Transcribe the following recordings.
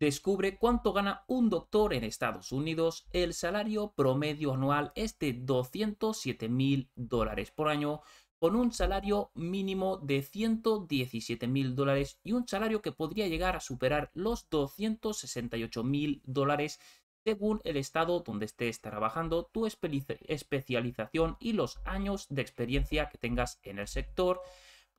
Descubre cuánto gana un doctor en Estados Unidos. El salario promedio anual es de 207 mil dólares por año, con un salario mínimo de 117 mil dólares y un salario que podría llegar a superar los 268 mil dólares según el estado donde estés trabajando, tu especialización y los años de experiencia que tengas en el sector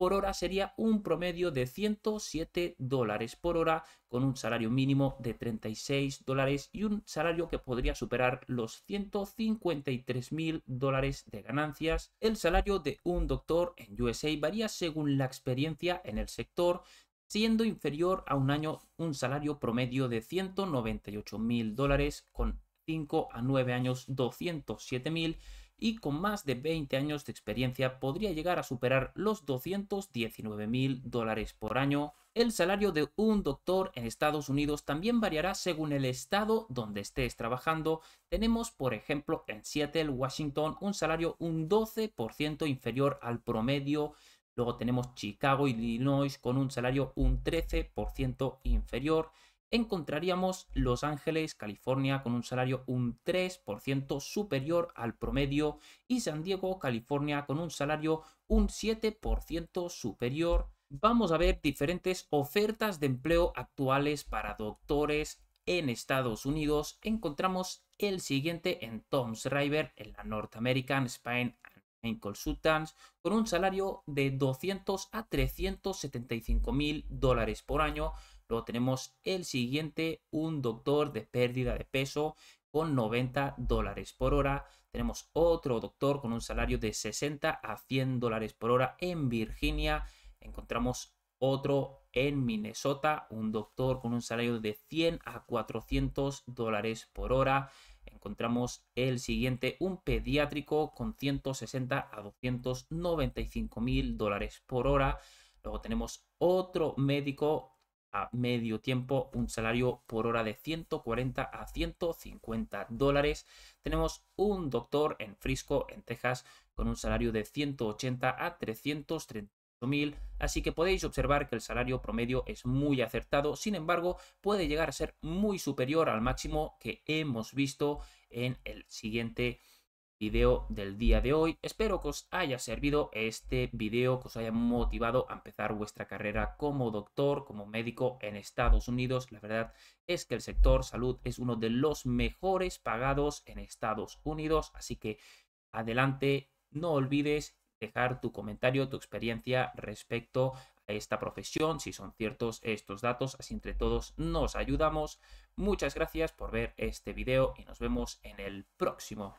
por hora sería un promedio de 107 dólares por hora con un salario mínimo de 36 dólares y un salario que podría superar los 153 mil dólares de ganancias. El salario de un doctor en USA varía según la experiencia en el sector, siendo inferior a un año un salario promedio de 198 mil dólares con 5 a 9 años 207 mil y con más de 20 años de experiencia podría llegar a superar los 219 mil dólares por año. El salario de un doctor en Estados Unidos también variará según el estado donde estés trabajando. Tenemos, por ejemplo, en Seattle, Washington, un salario un 12% inferior al promedio Luego tenemos Chicago, Illinois con un salario un 13% inferior encontraríamos Los Ángeles, California, con un salario un 3% superior al promedio y San Diego, California, con un salario un 7% superior. Vamos a ver diferentes ofertas de empleo actuales para doctores en Estados Unidos. Encontramos el siguiente en Tom's River, en la North American Spine en consultants con un salario de 200 a 375 mil dólares por año, Luego tenemos el siguiente, un doctor de pérdida de peso con 90 dólares por hora. Tenemos otro doctor con un salario de 60 a 100 dólares por hora en Virginia. Encontramos otro en Minnesota, un doctor con un salario de 100 a 400 dólares por hora. Encontramos el siguiente, un pediátrico con 160 a 295 mil dólares por hora. Luego tenemos otro médico a medio tiempo un salario por hora de 140 a 150 dólares. Tenemos un doctor en Frisco, en Texas, con un salario de 180 a 338 mil, así que podéis observar que el salario promedio es muy acertado, sin embargo puede llegar a ser muy superior al máximo que hemos visto en el siguiente video del día de hoy. Espero que os haya servido este video, que os haya motivado a empezar vuestra carrera como doctor, como médico en Estados Unidos. La verdad es que el sector salud es uno de los mejores pagados en Estados Unidos, así que adelante, no olvides dejar tu comentario, tu experiencia respecto a esta profesión, si son ciertos estos datos, así entre todos nos ayudamos. Muchas gracias por ver este video y nos vemos en el próximo.